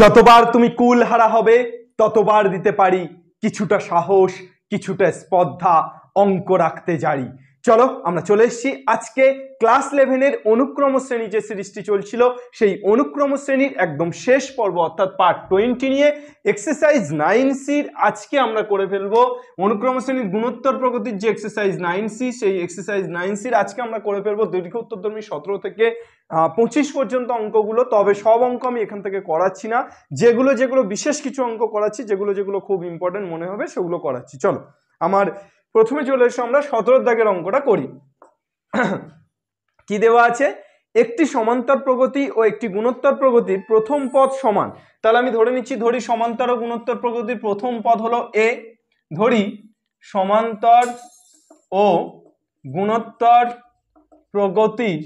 যতবার তুমি কুল হারা হবে ততবার দিতে পারি কিছুটা সাহস কিছুটা স্পর্ধা অঙ্ক রাখতে জারি চলো আমরা চলে এসেছি আজকে ক্লাস ইলেভেনের অনুক্রম শ্রেণী যে সিরিজটি চলছিল সেই অনুক্রম শ্রেণীর একদম শেষ পর্ব অর্থাৎ পার্ট টোয়েন্টি নিয়ে এক্সারসাইজ নাইন সির আজকে আমরা করে ফেলবো অনুক্রম শ্রেণীর গুণোত্তর প্রগতির যে এক্সারসাইজ নাইন সি সেই এক্সারসাইজ নাইন সির আজকে আমরা করে ফেলবো দীর্ঘ উত্তরধর্মী সতেরো থেকে পঁচিশ পর্যন্ত অঙ্কগুলো তবে সব অঙ্ক আমি এখান থেকে করাচ্ছি না যেগুলো যেগুলো বিশেষ কিছু অঙ্ক করাচ্ছি যেগুলো যেগুলো খুব ইম্পর্টেন্ট মনে হবে সেগুলো করাচ্ছি চলো আমার প্রথমে চলে এসো আমরা সতেরো দাগের অঙ্কটা করি কি দেওয়া আছে একটি সমান্তর প্রগতি ও একটি গুণোত্তর প্রগতির প্রথম পদ সমান তাহলে আমি ধরে নিচ্ছি ধরি সমান্তর ও গুণোত্তর প্রগতির প্রথম পদ হলো এ ধরি সমান্তর ও গুণোত্তর প্রগতির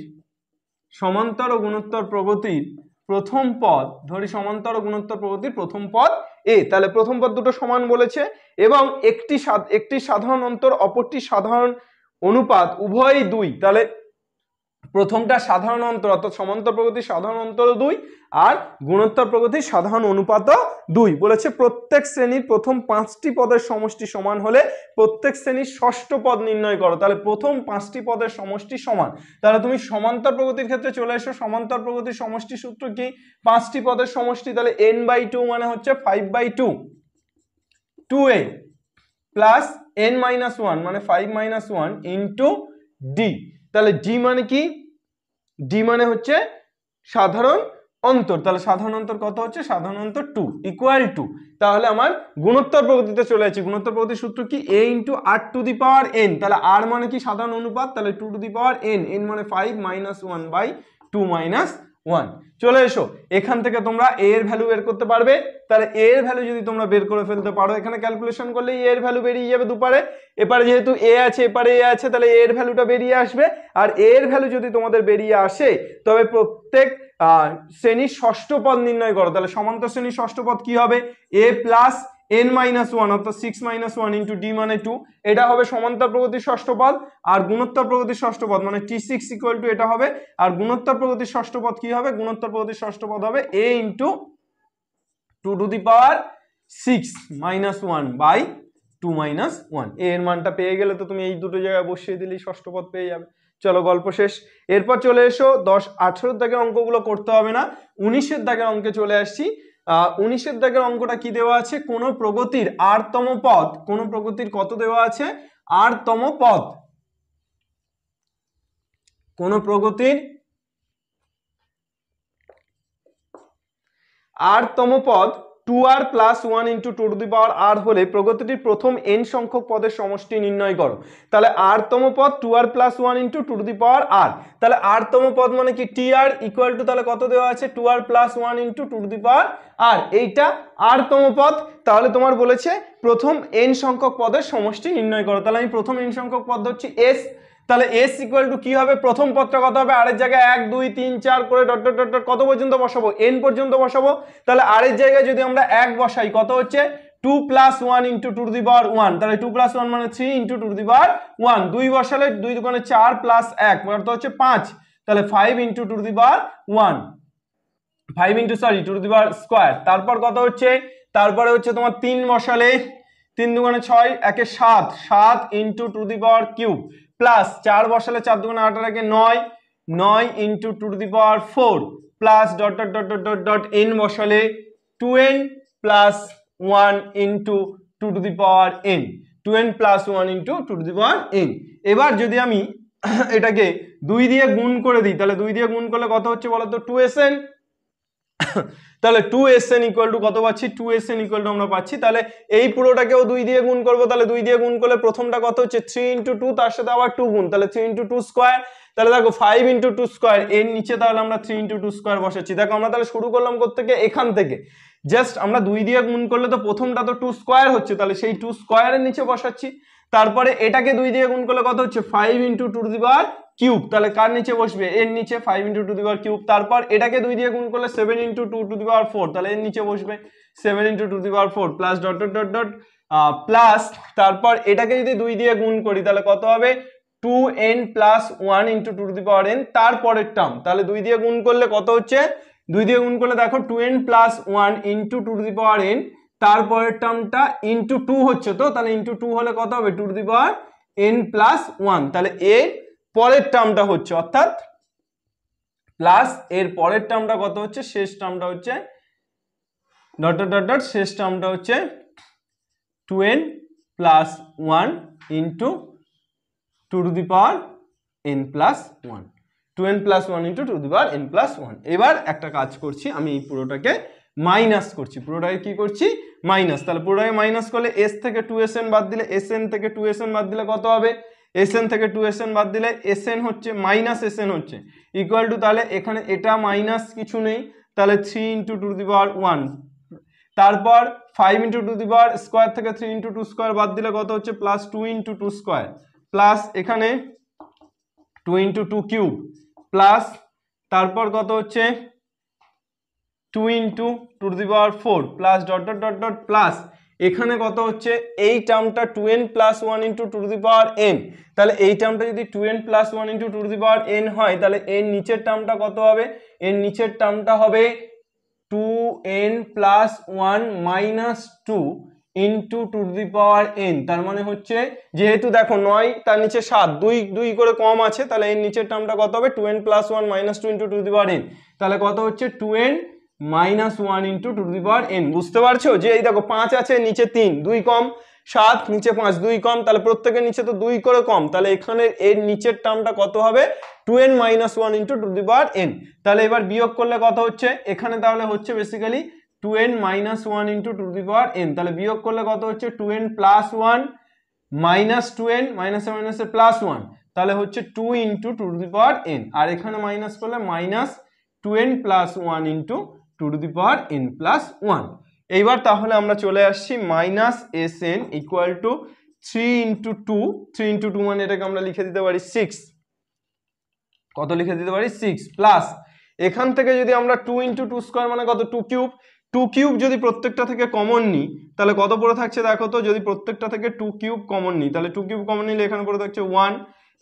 সমান্তর ও গুণোত্তর প্রগতির প্রথম পদ ধরি সমান্তর ও গুণোত্তর প্রগতির প্রথম পদ এ তাহলে প্রথম পদ দুটো সমান বলেছে এবং একটি একটি সাধারণ অন্তর অপরটি সাধারণ অনুপাত উভয়ই দুই তাহলে প্রথমটা সাধারণ অন্তর অর্থাৎ সমান্তর প্রগতি সাধারণ অন্তর দুই আর গুণোত্তর প্রগতি সাধারণ অনুপাত দুই বলেছে প্রত্যেক শ্রেণীর প্রথম পাঁচটি পদের সমষ্টি সমান হলে প্রত্যেক শ্রেণীর ষষ্ঠ পদ নির্ণয় করো তাহলে প্রথম পাঁচটি পদের সমষ্টি সমান তাহলে তুমি সমান্তর প্রগতির ক্ষেত্রে চলে এসো সমান্তর প্রগতির সমষ্টি সূত্র কি পাঁচটি পদের সমষ্টি তাহলে এন বাই টু মানে হচ্ছে five by two two A plus N minus one মানে five minus one into D তাহলে ডি মানে কি ডি মানে হচ্ছে সাধারণ অন্তর তাহলে সাধারণ অন্তর কত হচ্ছে সাধারণ অন্তর টু ইকুয়াল টু তাহলে আমার গুণোত্তর প্রগতিতে চলে যাচ্ছি গুণোত্তর প্রগতির সূত্র কি a into r to the power n তাহলে আর মানে কি সাধারণ অনুপাত তাহলে two to the power n n মানে five minus one by two minus one চলে এসো এখান থেকে তোমরা এ এর ভ্যালু বের করতে পারবে তাহলে এ এর ভ্যালু যদি তোমরা বের করে ফেলতে পারো এখানে ক্যালকুলেশন করলে এ এর ভ্যালু বেরিয়ে যাবে দুপারে এপারে যেহেতু এ আছে এপারে এ আছে তাহলে এ এর ভ্যালুটা বেরিয়ে আসবে আর এ এর ভ্যালু যদি তোমাদের বেরিয়ে আসে তবে প্রত্যেক শ্রেণীর ষষ্ঠ পদ নির্ণয় করো তাহলে সমান্তর শ্রেণীর ষষ্ঠ পদ কি হবে a plus N minus one অর্থাৎ six minus one into d মানে টু এটা হবে সমান্তর প্রগতির ষষ্ঠ পদ আর গুণোত্তর প্রগতির ষষ্ঠ পদ মানে টি সিক্স ইকুয়াল টু এটা হবে আর গুণোত্তর প্রগতির ষষ্ঠ পদ কি হবে গুণোত্তর প্রগতির ষষ্ঠ পদ হবে a into two to the power six minus one by two minus one এর মানটা পেয়ে গেলে তো তুমি এই দুটো জায়গায় বসিয়ে দিলেই ষষ্ঠ পদ পেয়ে যাবে চলো গল্প শেষ এরপর চলে এসো দশ আঠেরোর দাগের অঙ্কগুলো করতে হবে না উনিশের দাগের অঙ্কে চলে আসছি উনিশের দাগের অঙ্কটা কি দেওয়া আছে কোন প্রগতির আরতম পথ কোন প্রগতির কত দেওয়া আছে আরতম পথ কোন প্রগতির আরতম পথ two r plus one into two to the power r হলে প্রগতিটির প্রথম এন সংখ্যক পদের সমষ্টি নির্ণয় করো তাহলে আরতম পদ two r plus one into two to the power r তাহলে আরতম পদ মানে কি টি আর ইকুয়াল টু তাহলে কত দেওয়া আছে two r plus one into two to the power r এইটা আরতম পদ তাহলে তোমার বলেছে প্রথম এন সংখ্যক পদের সমষ্টি নির্ণয় করো তাহলে আমি প্রথম এন সংখ্যক পদ হচ্ছে এস তাহলে এস ইকুয়াল টু কি হবে প্রথম পদটা কত হবে এর জায়গায় এক দুই তিন চার করে ডট ডট ডট কত পর্যন্ত বসাবো এন পর্যন্ত বসাবো তাহলে এর জায়গায় যদি আমরা এক বসাই কত হচ্ছে two plus one into two the power one তাহলে টু প্লাস ওয়ান মানে three into two the power one দুই বসালে দুই দোকানে চার প্লাস এক অর্থাৎ হচ্ছে পাঁচ তাহলে five into two the power one five into sorry two the power square তারপর কত হচ্ছে তারপরে হচ্ছে তোমার তিন বসালে তিন দুগুণে ছয় একে সাত সাত into two the power cube plus চার বসালে চার দুগুণে আঠারোকে নয় নয় into two to the power four plus dot dot dot dot dot n বসালে two n plus one into two to the power n two n plus one into two to the power n এবার যদি আমি এটাকে দুই দিয়ে গুণ করে দিই তাহলে দুই দিয়ে গুণ করলে কত হচ্ছে বলো তো টু এস এন তাহলে two s n equal to কত পাচ্ছি two s n equal to আমরা পাচ্ছি তাহলে এই পুরোটাকেও দুই দিয়ে গুণ করবো তাহলে দুই দিয়ে গুণ করলে প্রথমটা কত হচ্ছে থ্রি ইন্টু টু তার সাথে আবার টু গুণ তাহলে থ্রি ইন্টু টু স্কোয়ার তাহলে দেখো ফাইভ ইন্টু টু স্কোয়ার এর নিচে তাহলে আমরা থ্রি ইন্টু টু স্কোয়ার বসাচ্ছি দেখো আমরা তাহলে শুরু করলাম থেকে এখান থেকে জাস্ট আমরা দুই দিয়ে গুণ করলে তো প্রথমটা তো টু স্কোয়ার হচ্ছে তাহলে সেই টু স্কোয়ারের নিচে বসাচ্ছি তারপরে এটাকে দুই দিয়ে গুণ করলে কত হচ্ছে five into two the power cube তাহলে কার নিচে বসবে এর নিচে five into two the power cube তারপর এটাকে দুই দিয়ে গুণ করলে seven into two to the power four তাহলে এর নিচে বসবে seven into two the power four plus dot dot dot dot plus তারপর এটাকে যদি দুই দিয়ে গুণ করি তাহলে কত হবে two n plus one into two to the power n তারপরের টার্ম তাহলে দুই দিয়ে গুণ করলে কত হচ্ছে দুই দিয়ে গুণ করলে দেখো two n plus one into two to the power n তারপরের টার্মটা ইন্টু টু হচ্ছে তো তাহলে ইন্টু টু হলে কত হবে two to the power n plus one তাহলে এ পরের টার্মটা হচ্ছে অর্থাৎ প্লাস এর পরের টার্মটা কত হচ্ছে শেষ টার্মটা হচ্ছে ডট ডট ডট শেষ টার্মটা হচ্ছে two n plus one into two to the power n plus one two n plus one into two the power n plus one এবার একটা কাজ করছি আমি এই পুরোটাকে মাইনাস করছি পুরোটাকে কী করছি মাইনাস তাহলে পুরোটাকে মাইনাস করলে এস থেকে টু এস এন বাদ দিলে এস এন থেকে টু এস এন বাদ দিলে কত হবে এসএন থেকে টু এসএন বাদ দিলে এসএন হচ্ছে মাইনাস এসএন হচ্ছে ইকুয়াল টু তাহলে এখানে এটা মাইনাস কিছু নেই তাহলে three into two the power one তারপর five into two the power square থেকে থ্রি ইন্টু টু স্কোয়ার বাদ দিলে কত হচ্ছে plus two into two square plus এখানে two into two cube plus তারপর কত হচ্ছে two into two the power four plus dot dot dot dot plus এখানে কত হচ্ছে এই টার্মটা two n plus one into two the power n তাহলে এই টার্মটা যদি two n plus one into two the power n হয় তাহলে এর নিচের টার্মটা কত হবে এর নিচের টার্মটা হবে two n plus one minus two into two the power n তার মানে হচ্ছে যেহেতু দেখো নয় তার নিচে সাত দুই দুই করে কম আছে তাহলে এর নিচের টার্মটা কত হবে two n plus one minus two into two the power n তাহলে কত হচ্ছে two n minus one into two the power n বুঝতে পারছো যে এই দেখো পাঁচ আছে নিচে তিন দুই কম সাত নিচে পাঁচ দুই কম তাহলে প্রত্যেকের নিচে তো দুই করে কম তাহলে এখানে এর নিচের টার্মটা কত হবে two n minus one into two the power n তাহলে এবার বিয়োগ করলে কত হচ্ছে এখানে তাহলে হচ্ছে basically two n minus one into two the power n তাহলে বিয়োগ করলে কত হচ্ছে two n plus one minus two n মাইনাসে মাইনাসে প্লাস ওয়ান তাহলে হচ্ছে two into two the power n আর এখানে মাইনাস করলে minus two n plus one into two to the power n plus one এইবার তাহলে আমরা চলে আসছি minus s n equal to three into two three into two মানে এটাকে আমরা লিখে দিতে পারি সিক্স কত লিখে দিতে পারি সিক্স প্লাস এখান থেকে যদি আমরা টু ইন্টু টু স্কোয়ার মানে কত টু কিউব টু কিউব যদি প্রত্যেকটা থেকে কমন নিই তাহলে কত পরে থাকছে দেখো তো যদি প্রত্যেকটা থেকে টু কিউব কমন নিই তাহলে টু কিউব কমন নিলে এখানে পরে থাকছে ওয়ান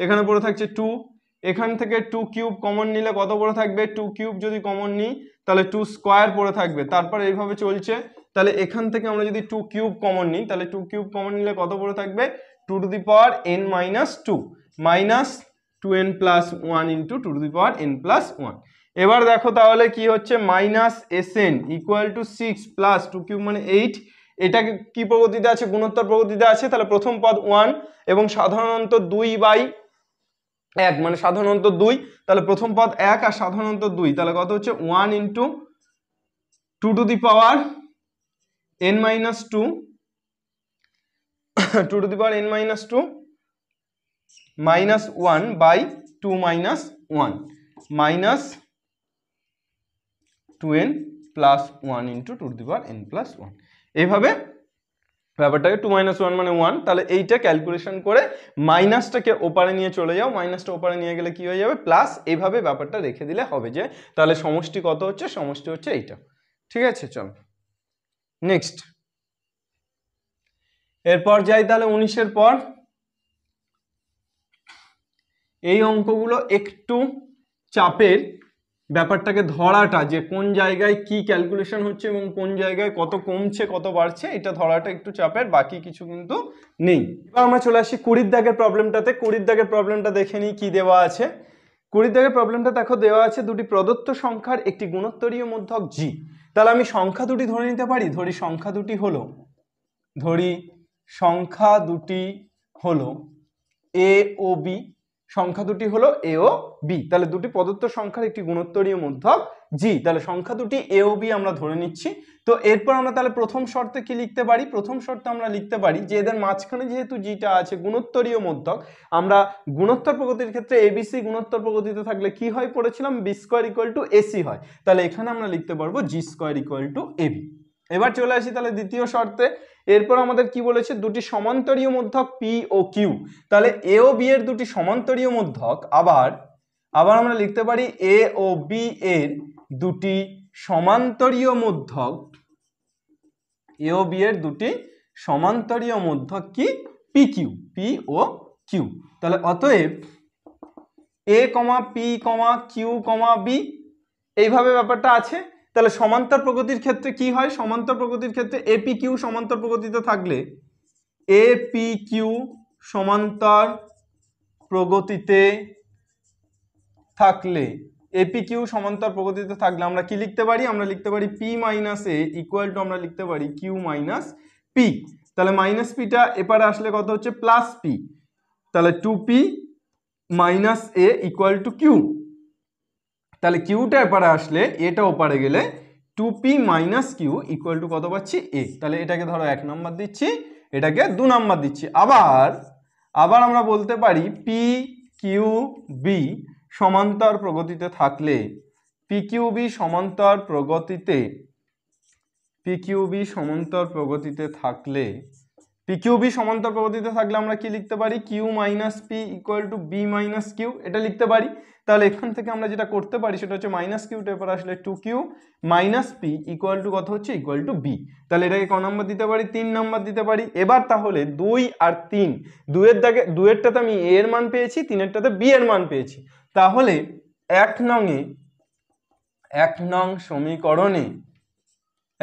এখানে পরে থাকছে টু এখান থেকে টু কিউব কমন নিলে কত পরে থাকবে টু কিউব যদি কমন নিই তাহলে টু স্কোয়ার পরে থাকবে তারপর এইভাবে চলছে তাহলে এখান থেকে আমরা যদি টু কিউব কমন নিই তাহলে টু কিউব কমন নিলে কত পড়ে থাকবে two to the power n minus two minus two n plus one into two to the power n plus one এবার দেখো তাহলে কি হচ্ছে minus s n equal to six plus two cube মানে এইট এটাকে কি প্রগতিতে আছে গুণোত্তর প্রগতিতে আছে তাহলে প্রথম পদ ওয়ান এবং সাধারণত দুই বাই এক মানে সাধারণ অন্তর দুই তাহলে প্রথম পদ এক আর সাধারণ অন্তর দুই তাহলে কত হচ্ছে one into two to the power n minus two two to the power n minus two minus one by two minus one minus two n plus one into two to the power n plus one এইভাবে ব্যাপারটাকে two minus one মানে one তাহলে এইটা calculation করে মাইনাসটাকে ওপারে নিয়ে চলে যাও মাইনাসটা ওপারে নিয়ে গেলে কি হয়ে যাবে প্লাস এইভাবে ব্যাপারটা রেখে দিলে হবে যে তাহলে সমষ্টি কত হচ্ছে সমষ্টি হচ্ছে এইটা ঠিক আছে চল নেক্সট এরপর যাই তাহলে উনিশের পর এই অঙ্কগুলো একটু চাপের ব্যাপারটাকে ধরাটা যে কোন জায়গায় কি ক্যালকুলেশন হচ্ছে এবং কোন জায়গায় কত কমছে কত বাড়ছে এটা ধরাটা একটু চাপের বাকি কিছু কিন্তু নেই এবার আমরা চলে আসি কুড়ির দাগের প্রবলেমটাতে কুড়ির দাগের প্রবলেমটা দেখে নিই কী দেওয়া আছে কুড়ির দাগের প্রবলেমটা দেখো দেওয়া আছে দুটি প্রদত্ত সংখ্যার একটি গুণোত্তরীয় মধ্যক জি তাহলে আমি সংখ্যা দুটি ধরে নিতে পারি ধরি সংখ্যা দুটি হলো ধরি সংখ্যা দুটি হলো এ ও বি সংখ্যা দুটি হলো এ ও বি তাহলে দুটি প্রদত্ত সংখ্যার একটি গুণোত্তরীয় মধ্যক জি তাহলে সংখ্যা দুটি এ ও বি আমরা ধরে নিচ্ছি তো এরপর আমরা তাহলে প্রথম শর্তে কি লিখতে পারি প্রথম শর্তে আমরা লিখতে পারি যে এদের মাঝখানে যেহেতু জিটা আছে গুণোত্তরীয় মধ্যক আমরা গুণোত্তর প্রগতির ক্ষেত্রে এবিসি গুণোত্তর প্রগতিতে থাকলে কি হয় পড়েছিলাম b square equal to a c হয় তাহলে এখানে আমরা লিখতে পারবো g square equal to a b এবার চলে আসি তাহলে দ্বিতীয় শর্তে এরপর আমাদের কি বলেছে দুটি সমান্তরীয় মধ্যক পি ও কিউ তাহলে এ ও বি এর দুটি সমান্তরীয় মধ্যক আবার আবার আমরা লিখতে পারি এ ও বি এর দুটি সমান্তরীয় মধ্যক এ ও বি এর দুটি সমান্তরীয় মধ্যক কি পি কিউ পি ও কিউ তাহলে অতএব a comma p comma q comma b এইভাবে ব্যাপারটা আছে তাহলে সমান্তর প্রগতির ক্ষেত্রে কি হয় সমান্তর প্রগতির ক্ষেত্রে এপি কিউ সমান্তর প্রগতিতে থাকলে এপি কিউ সমান্তর প্রগতিতে থাকলে এপি কিউ সমান্তর প্রগতিতে থাকলে আমরা কি লিখতে পারি আমরা লিখতে পারি p minus a equal to আমরা লিখতে পারি কিউ মাইনাস পি তাহলে মাইনাস পিটা এপারে আসলে কত হচ্ছে প্লাস পি তাহলে two p minus a equal to q তাহলে কিউটা এপারে আসলে এটা ওপারে গেলে two p minus q equal to কত পাচ্ছি এ তাহলে এটাকে ধরো এক নাম্বার দিচ্ছি এটাকে দু নাম্বার দিচ্ছি আবার আবার আমরা বলতে পারি পি কিউ বি সমান্তর প্রগতিতে থাকলে পি কিউ বি সমান্তর প্রগতিতে পি কিউ বি সমান্তর প্রগতিতে থাকলে পিকিউবি সমান্তর প্রগতিতে থাকলে আমরা কি লিখতে পারি q minus p equal to b minus q এটা লিখতে পারি তাহলে এখান থেকে আমরা যেটা করতে পারি সেটা হচ্ছে মাইনাস কিউ এরপর আসলে two q minus p equal to কত হচ্ছে ইকুয়াল টু বি তাহলে এটাকে ক নম্বর দিতে পারি তিন নম্বর দিতে পারি এবার তাহলে দুই আর তিন দুয়ের দাগে দুয়েরটাতে আমি এ এর মান পেয়েছি তিনেরটাতে বি এর মান পেয়েছি তাহলে এক নংয়ে এক নং সমীকরণে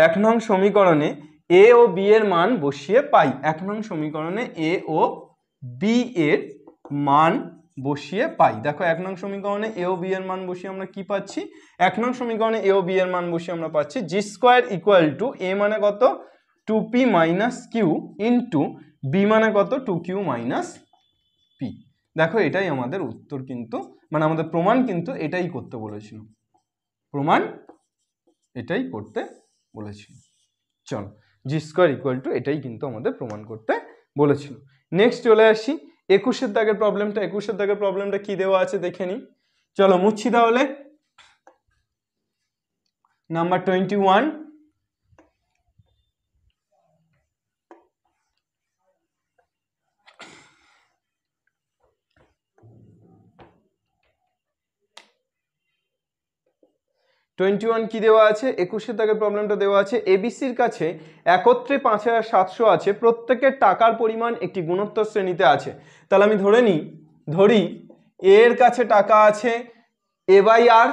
এক নং সমীকরণে এ ও বি এর মান বসিয়ে পাই এক নং সমীকরণে এ ও বি এর মান বসিয়ে পাই দেখো এক নং সমীকরণে এ ও বি এর মান বসিয়ে আমরা কি পাচ্ছি এক নং সমীকরণে এ ও বি এর মান বসিয়ে আমরা পাচ্ছি g square equal to a মানে কত two p minus q into b মানে কত টু কিউ মাইনাস পি দেখো এটাই আমাদের উত্তর কিন্তু মানে আমাদের প্রমাণ কিন্তু এটাই করতে বলেছিল প্রমাণ এটাই করতে বলেছিল চলো জি স্কোয়ার ইকুয়াল টু এটাই কিন্তু আমাদের প্রমাণ করতে বলেছিল নেক্সট চলে আসি একুশের দাগের প্রবলেমটা একুশের দাগের প্রবলেমটা কি দেওয়া আছে দেখে নিই চলো মুচ্ছি তাহলে number twenty one twenty one কী দেওয়া আছে একুশে তাকে প্রবলেমটা দেওয়া আছে এবিসির কাছে একত্রে পাঁচ হাজার সাতশো আছে প্রত্যেকের টাকার পরিমাণ একটি গুণোত্তর শ্রেণীতে আছে তাহলে আমি ধরে নিই ধরি এর কাছে টাকা আছে এ বাই আর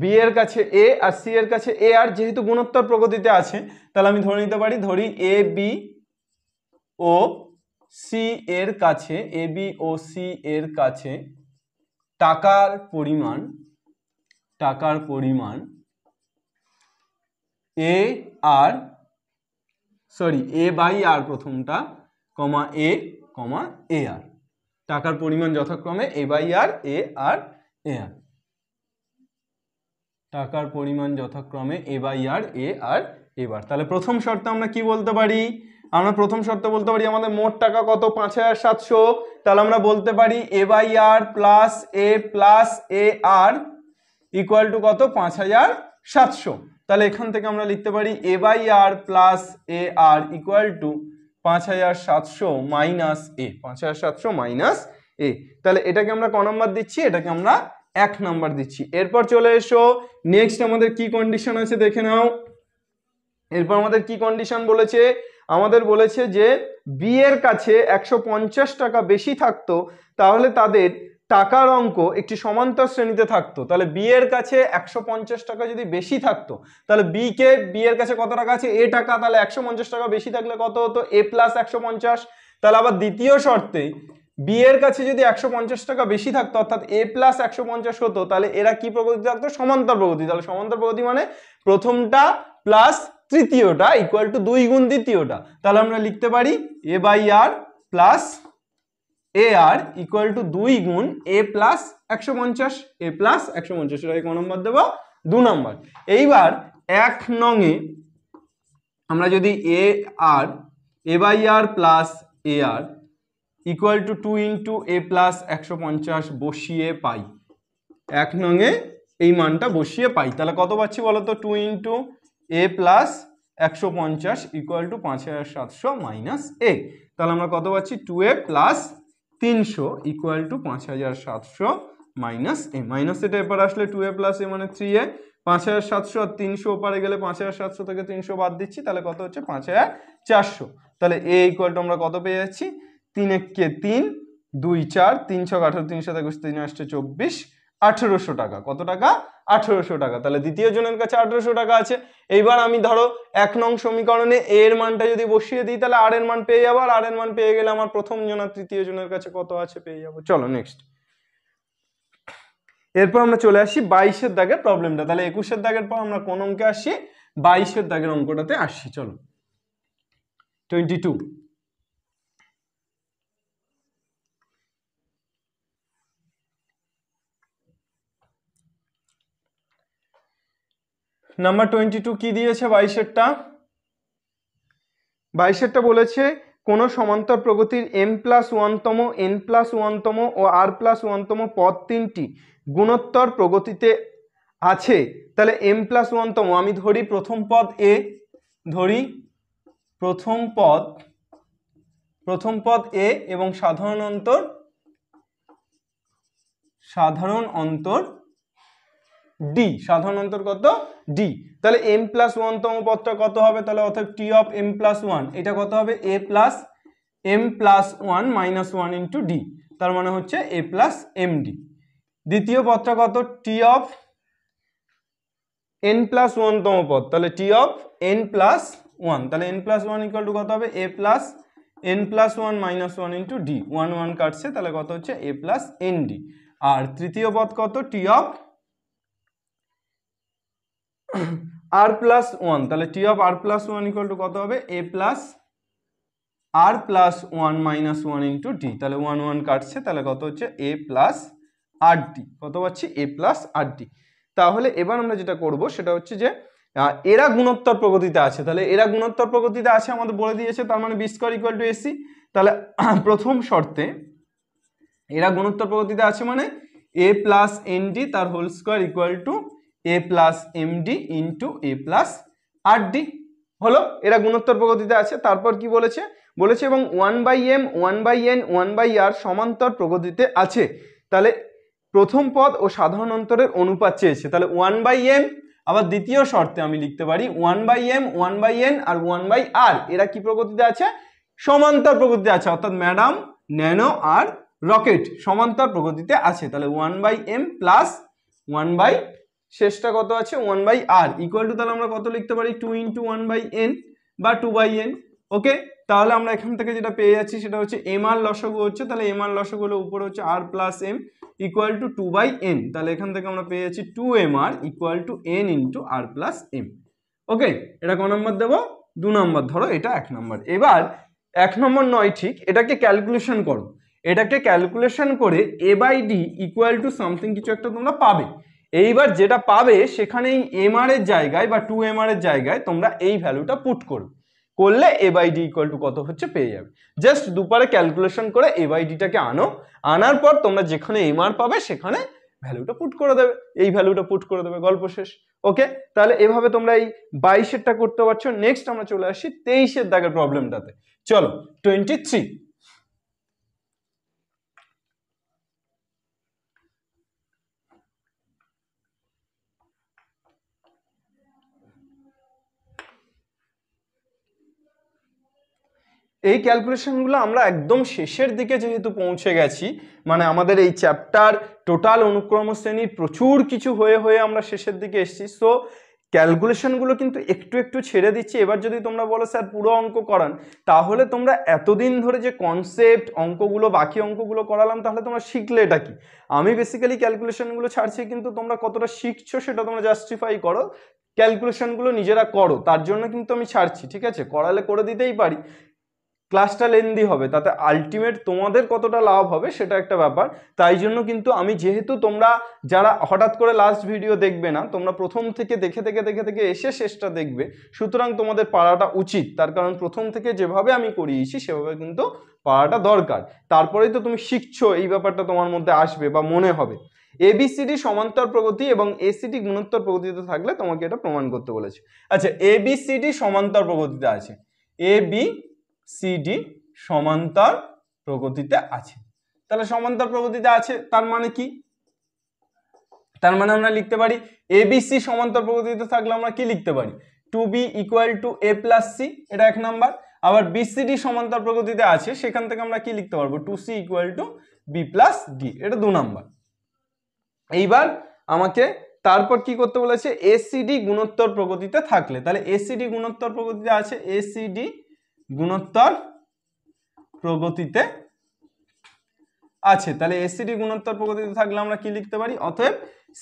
বি এর কাছে এ আর সি এর কাছে এ আর যেহেতু গুণোত্তর প্রগতিতে আছে তাহলে আমি ধরে নিতে পারি ধরি এ বি ও সি এর কাছে এ বি ও সি এর কাছে টাকার পরিমাণ টাকার পরিমাণ এ আর সরি এ বাই আর প্রথমটা কমা এ কমা এ আর টাকার পরিমাণ যথাক্রমে এ বাই আর এ আর এ আর টাকার পরিমাণ যথাক্রমে এ বাই আর এ আর এবার তাহলে প্রথম শর্তে আমরা কি বলতে পারি আমরা প্রথম শর্তে বলতে পারি আমাদের মোট টাকা কত পাঁচ হাজার সাতশো তাহলে আমরা বলতে পারি a by r plus a plus a r equal to কত পাঁচ হাজার সাতশো তাহলে এখান থেকে আমরা লিখতে পারি a by r plus a r equal to পাঁচ হাজার সাতশো মাইনাস এ পাঁচ হাজার সাতশো মাইনাস এ তাহলে এটাকে আমরা ক নম্বর দিচ্ছি এটাকে আমরা এক নাম্বার দিচ্ছি এরপর চলে এসো নেক্সট আমাদের কি কন্ডিশন আছে দেখে নাও এরপর আমাদের কি কন্ডিশন বলেছে আমাদের বলেছে যে বি এর কাছে একশো টাকা বেশি থাকতো তাহলে তাদের টাকার অঙ্ক একটি সমান্তর শ্রেণীতে থাকতো তাহলে বি এর কাছে একশো টাকা যদি বেশি থাকতো তাহলে বি কে বি এর কাছে কত টাকা আছে এ টাকা তাহলে একশো টাকা বেশি থাকলে কত হতো এ প্লাস একশো তাহলে আবার দ্বিতীয় শর্তে বি এর কাছে যদি একশো টাকা বেশি থাকতো অর্থাৎ এ প্লাস একশো হতো তাহলে এরা কি প্রগতি থাকতো সমান্তর প্রগতি তাহলে সমান্তর প্রগতি মানে প্রথমটা প্লাস তৃতীয়টা ইকুয়াল টু দুই গুণ দ্বিতীয়টা তাহলে আমরা লিখতে পারি a by r plus a r equal to দুই গুণ এ প্লাস একশো পঞ্চাশ এ প্লাস একশো পঞ্চাশ এটাকে ক নম্বর দেবো দু নম্বর এইবার এক নঙে আমরা যদি a r a by r plus a r equal to two into a plus একশো পঞ্চাশ বসিয়ে পাই এক নঙে এই মানটা বসিয়ে পাই তাহলে কত পাচ্ছি বলো তো টু ইন্টু এ প্লাস একশো পঞ্চাশ ইকুয়াল টু পাঁচ হাজার সাতশো মাইনাস এ তাহলে আমরা কত পাচ্ছি টু এ প্লাস তিনশো ইকুয়াল টু পাঁচ হাজার সাতশো মাইনাস এ মাইনাস এটা এবার আসলে টু এ প্লাস এ মানে থ্রি এ পাঁচ হাজার সাতশো আর তিনশো ওপারে গেলে পাঁচ হাজার সাতশো থেকে তিনশো বাদ দিচ্ছি তাহলে কত হচ্ছে পাঁচ হাজার চারশো তাহলে এ ইকুয়াল টু আমরা কত পেয়ে যাচ্ছি তিন এককে তিন দুই চার তিন ছক আঠেরো তিন একুশ তিন আসছে চব্বিশ আঠেরোশো টাকা কত টাকা আঠেরোশো টাকা তাহলে দ্বিতীয় জনের কাছে আঠেরোশো টাকা আছে এইবার আমি ধরো এক নং সমীকরণে এ এর মানটা যদি বসিয়ে দিই তাহলে আর এর মান পেয়ে যাবো আর আর এর মান পেয়ে গেলে আমার প্রথম জন আর তৃতীয় জনের কাছে কত আছে পেয়ে যাবো চলো নেক্সট এরপর আমরা চলে আসি বাইশের দাগের প্রবলেমটা তাহলে একুশের দাগের পর আমরা কোন অঙ্কে আসি বাইশের দাগের অঙ্কটাতে আসি চলো twenty two number twenty two কী দিয়েছে বাইশেরটা বাইশেরটা বলেছে কোনো সমান্তর প্রগতির এম প্লাস ওয়ানতম এন প্লাস ওয়ানতম ও আর প্লাস ওয়ানতম পদ তিনটি গুণোত্তর প্রগতিতে আছে তাহলে এম প্লাস ওয়ানতম আমি ধরি প্রথম পদ এ ধরি প্রথম পদ প্রথম পদ এ এবং সাধারণ অন্তর সাধারণ অন্তর ডি সাধারণ অন্তর্গত ডি তাহলে এম প্লাস ওয়ানতম পদটা কত হবে তাহলে অর্থাৎ t of m plus one এটা কত হবে a plus m plus one minus one into d তার মানে হচ্ছে এ প্লাস এম ডি দ্বিতীয় পদটা কত টি অফ এন প্লাস ওয়ানতম পদ তাহলে t of n plus one তাহলে n plus one equal to কত হবে a plus n plus one minus one into d one one কাটছে তাহলে কত হচ্ছে এ প্লাস এন ডি আর তৃতীয় পদ কত t of r plus one তাহলে t of r plus one equal to কত হবে a plus r plus one minus one into T তাহলে ওয়ান ওয়ান কাটছে তাহলে কত হচ্ছে এ প্লাস আর ডি কত পাচ্ছি এ প্লাস আর ডি তাহলে এবার আমরা যেটা করব সেটা হচ্ছে যে এরা গুণোত্তর প্রগতিতে আছে তাহলে এরা গুণোত্তর প্রগতিতে আছে আমাদের বলে দিয়েছে তার মানে b square equal to a c তাহলে প্রথম শর্তে এরা গুণোত্তর প্রগতিতে আছে মানে এ প্লাস এন ডি তার whole square equal to A plus m d into a plus r d হলো এরা গুণোত্তর প্রগতিতে আছে তারপর কি বলেছে বলেছে এবং one by m one by n one by r সমান্তর প্রগতিতে আছে তাহলে প্রথম পদ ও সাধারণ অন্তরের অনুপাত চেয়েছে তাহলে ওয়ান বাই এম আবার দ্বিতীয় শর্তে আমি লিখতে পারি one by m one by n আর ওয়ান বাই আর এরা কি প্রগতিতে আছে সমান্তর প্রগতিতে আছে অর্থাৎ ম্যাডাম ন্যানো আর রকেট সমান্তর প্রগতিতে আছে তাহলে one by m plus one by শেষটা কত আছে one by r equal to তাহলে আমরা কত লিখতে পারি two into one by n বা টু বাই এন ওকে তাহলে আমরা এখান থেকে যেটা পেয়ে যাচ্ছি সেটা হচ্ছে এম আর লসগু হচ্ছে তাহলে এম আর লসগু হলো উপরে হচ্ছে r plus m equal to two by n তাহলে এখান থেকে আমরা পেয়ে যাচ্ছি two m r equal to n into r plus m okay এটা ক নম্বর দেবো দু নম্বর ধরো এটা এক নম্বর এবার এক নম্বর নয় ঠিক এটাকে ক্যালকুলেশন করো এটাকে ক্যালকুলেশন করে a by d equal to something কিছু একটা তোমরা পাবে এইবার যেটা পাবে সেখানে এই এম আর এর জায়গায় বা টু এম আর এর জায়গায় তোমরা এই ভ্যালুটা পুট করবে করলে a by d equal to কত হচ্ছে পেয়ে যাবে জাস্ট দুপারে ক্যালকুলেশন করে এ বাই ডিটাকে আনো আনার পর তোমরা যেখানে এম আর পাবে সেখানে ভ্যালুটা পুট করে দেবে এই ভ্যালুটা পুট করে দেবে গল্প শেষ ওকে তাহলে এভাবে তোমরা এই বাইশেরটা করতে পারছো নেক্সট আমরা চলে আসি তেইশের দাগের প্রবলেমটাতে চলো টোয়েন্টি থ্রি এই ক্যালকুলেশনগুলো আমরা একদম শেষের দিকে যেহেতু পৌঁছে গেছি মানে আমাদের এই চ্যাপ্টার টোটাল অনুক্রম শ্রেণীর প্রচুর কিছু হয়ে হয়ে আমরা শেষের দিকে এসেছি সো ক্যালকুলেশনগুলো কিন্তু একটু একটু ছেড়ে দিচ্ছি এবার যদি তোমরা বলো স্যার পুরো অঙ্ক করান তাহলে তোমরা এতদিন ধরে যে কনসেপ্ট অঙ্কগুলো বাকি অঙ্কগুলো করালাম তাহলে তোমরা শিখলে এটা কি আমি বেসিক্যালি ক্যালকুলেশনগুলো ছাড়ছি কিন্তু তোমরা কতটা শিখছো সেটা তোমরা জাস্টিফাই করো ক্যালকুলেশনগুলো নিজেরা করো তার জন্য কিন্তু আমি ছাড়ছি ঠিক আছে করালে করে দিতেই পারি ক্লাসটা লেন্দি হবে তাতে আলটিমেট তোমাদের কতটা লাভ হবে সেটা একটা ব্যাপার তাই জন্য কিন্তু আমি যেহেতু তোমরা যারা হঠাৎ করে লাস্ট ভিডিও দেখবে না তোমরা প্রথম থেকে দেখে দেখে দেখে দেখে এসে শেষটা দেখবে সুতরাং তোমাদের পাড়াটা উচিত তার কারণ প্রথম থেকে যেভাবে আমি করিয়েছি সেভাবে কিন্তু পাড়াটা দরকার তারপরেই তো তুমি শিখছো এই ব্যাপারটা তোমার মধ্যে আসবে বা মনে হবে এবিসিডি সমান্তর প্রগতি এবং এসিডি গুণোত্তর প্রগতিতে থাকলে তোমাকে এটা প্রমাণ করতে বলেছে আচ্ছা এবিসিডি সমান্তর প্রগতিতে আছে এ বি সিডি সমান্তর প্রগতিতে আছে তাহলে সমান্তর প্রগতিতে আছে তার মানে কি তার মানে আমরা লিখতে পারি এবিসি সমান্তর প্রগতিতে থাকলে আমরা কি লিখতে পারি two b equal to A plus c এটা এক নাম্বার আবার বিসিডি সমান্তর প্রগতিতে আছে সেখান থেকে আমরা কি লিখতে পারবো two c equal to b plus d এটা দু নাম্বার এইবার আমাকে তারপর কি করতে বলেছে এসিডি গুণোত্তর প্রগতিতে থাকলে তাহলে এসিডি গুণোত্তর প্রগতিতে আছে এসিডি গুণোত্তর প্রগতিতে আছে তাহলে এসিডি গুণোত্তর প্রগতিতে থাকলে আমরা কি লিখতে পারি অতএব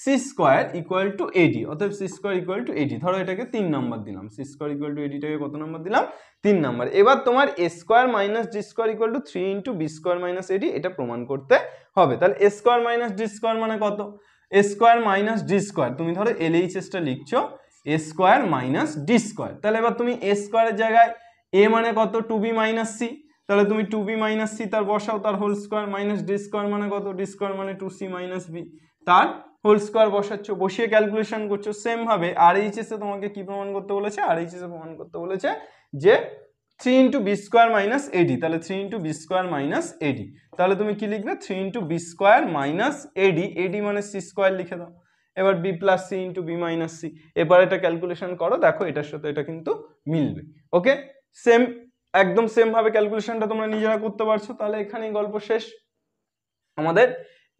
c square equal to a d অতএব c square equal to a d ধরো এটাকে তিন নাম্বার দিলাম সি স্কোয়ার ইকুয়াল টু এডিটাকে কত নাম্বার দিলাম তিন নাম্বার এবার তোমার a square minus d square equal to three into b square minus a d এটা প্রমাণ করতে হবে তাহলে a square minus d square মানে কত a square minus d square তুমি ধরো এলএইচএসটা লিখছো a square minus d square তাহলে এবার তুমি এ স্কোয়ারের জায়গায় এ মানে কত টু বি মাইনাস সি তাহলে তুমি টু বি মাইনাস সি তার বসাও তার whole square minus d square মানে কত ডি স্কোয়ার মানে টু সি মাইনাস বি তার হোল স্কোয়ার বসাচ্ছ বসিয়ে ক্যালকুলেশন করছো সেমভাবে আর এইচএসে তোমাকে কি প্রমাণ করতে বলেছে আর এইচএসে প্রমাণ করতে বলেছে যে three into b square minus a d তাহলে three into b square minus a d তাহলে তুমি কি লিখবে three into b square minus a d a d মানে সি স্কোয়ার লিখে দাও এবার b plus c into b minus c এবার এটা ক্যালকুলেশন করো দেখো এটার সাথে এটা কিন্তু মিলবে ওকে সেম একদম সেমভাবে ক্যালকুলেশনটা তোমরা নিজেরা করতে পারছো তাহলে এখানেই গল্প শেষ আমাদের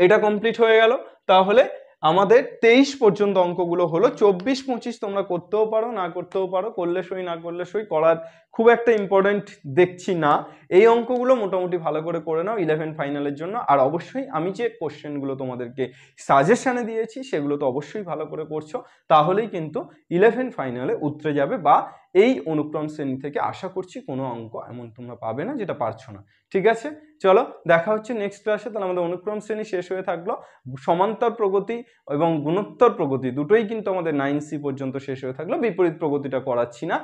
এটা কমপ্লিট হয়ে গেল তাহলে আমাদের তেইশ পর্যন্ত অঙ্কগুলো হলো চব্বিশ পঁচিশ তোমরা করতেও পারো না করতেও পারো করলে সই না করলে সই করার খুব একটা ইম্পর্টেন্ট দেখছি না এই অঙ্কগুলো মোটামুটি ভালো করে করে নাও ইলেভেন ফাইনালের জন্য আর অবশ্যই আমি যে কোশ্চেনগুলো তোমাদেরকে সাজেশানে দিয়েছি সেগুলো তো অবশ্যই ভালো করে করছো তাহলেই কিন্তু ইলেভেন ফাইনালে উতরে যাবে বা এই অনুক্রম শ্রেণী থেকে আশা করছি কোনো অঙ্ক এমন তোমরা পাবে না যেটা পারছো না ঠিক আছে চলো দেখা হচ্ছে নেক্সট ক্লাসে তাহলে আমাদের অনুক্রম শ্রেণী শেষ হয়ে থাকলো সমান্তর প্রগতি এবং গুণোত্তর প্রগতি দুটোই কিন্তু আমাদের নাইন সি পর্যন্ত শেষ হয়ে থাকলো বিপরীত প্রগতিটা করাচ্ছি না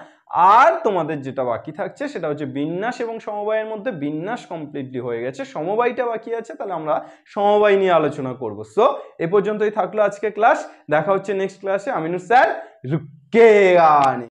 আর তোমাদের যেটা বাকি থাকছে সেটা হচ্ছে বিন্যাস এবং সমবায়ের মধ্যে বিন্যাস কমপ্লিটলি হয়ে গেছে সমবায়টা বাকি আছে তাহলে আমরা সমবায় নিয়ে আলোচনা করব সো এ পর্যন্তই থাকলো আজকে ক্লাস দেখা হচ্ছে নেক্সট ক্লাসে আমিনুর স্যার রুকেগানি